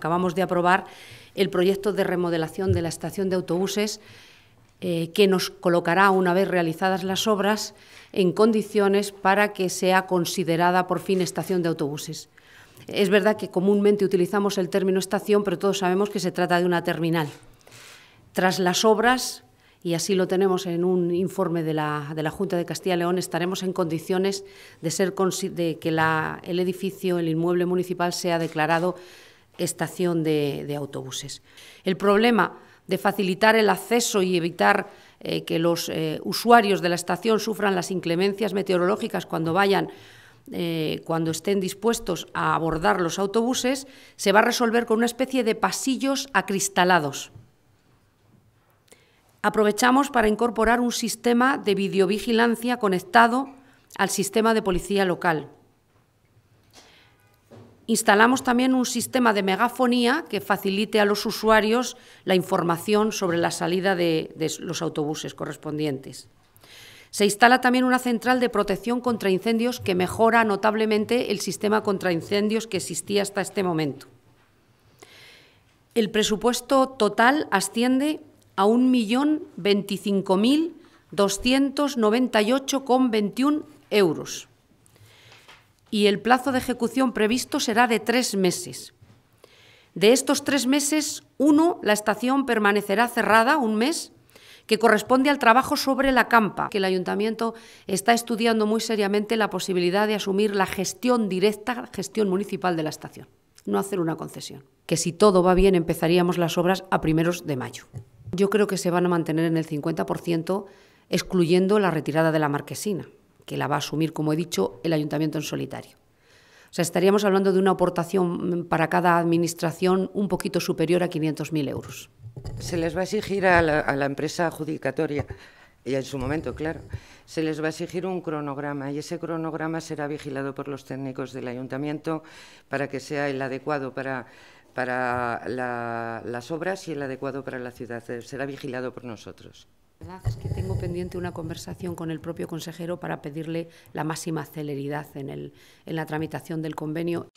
acabamos de aprobar el proyecto de remodelación de la estación de autobuses eh, que nos colocará, una vez realizadas las obras, en condiciones para que sea considerada por fin estación de autobuses. Es verdad que comúnmente utilizamos el término estación, pero todos sabemos que se trata de una terminal. Tras las obras, y así lo tenemos en un informe de la, Junta de Castilla y León, estaremos en condiciones de, ser, de que el edificio, el inmueble municipal, sea declarado estación de, autobuses. El problema de facilitar el acceso y evitar eh, que los eh, usuarios de la estación sufran las inclemencias meteorológicas cuando vayan eh, cuando estén dispuestos a abordar los autobuses, se va a resolver con una especie de pasillos acristalados. Aprovechamos para incorporar un sistema de videovigilancia conectado al sistema de policía local. Instalamos también un sistema de megafonía que facilite a los usuarios la información sobre la salida de, los autobuses correspondientes. Se instala también una central de protección contra incendios que mejora notablemente el sistema contra incendios que existía hasta este momento. El presupuesto total asciende a 1.025.298,21 euros y el plazo de ejecución previsto será de tres meses. De estos tres meses, uno, la estación permanecerá cerrada un mes, que corresponde al trabajo sobre la campa, que el ayuntamiento está estudiando muy seriamente la posibilidad de asumir la gestión directa, gestión municipal de la estación, no hacer una concesión. Que si todo va bien empezaríamos las obras a primeros de mayo. Yo creo que se van a mantener en el 50%, excluyendo la retirada de la marquesina que la va a asumir, como he dicho, el ayuntamiento en solitario. O sea, estaríamos hablando de una aportación para cada administración un poquito superior a 500.000 euros. Se les va a exigir a la, empresa adjudicatoria y en su momento, claro, se les va a exigir un cronograma y ese cronograma será vigilado por los técnicos del ayuntamiento para que sea el adecuado para, las obras y el adecuado para la ciudad. Será vigilado por nosotros. Es que tengo pendiente una conversación con el propio consejero para pedirle la máxima celeridad en, el, en la tramitación del convenio.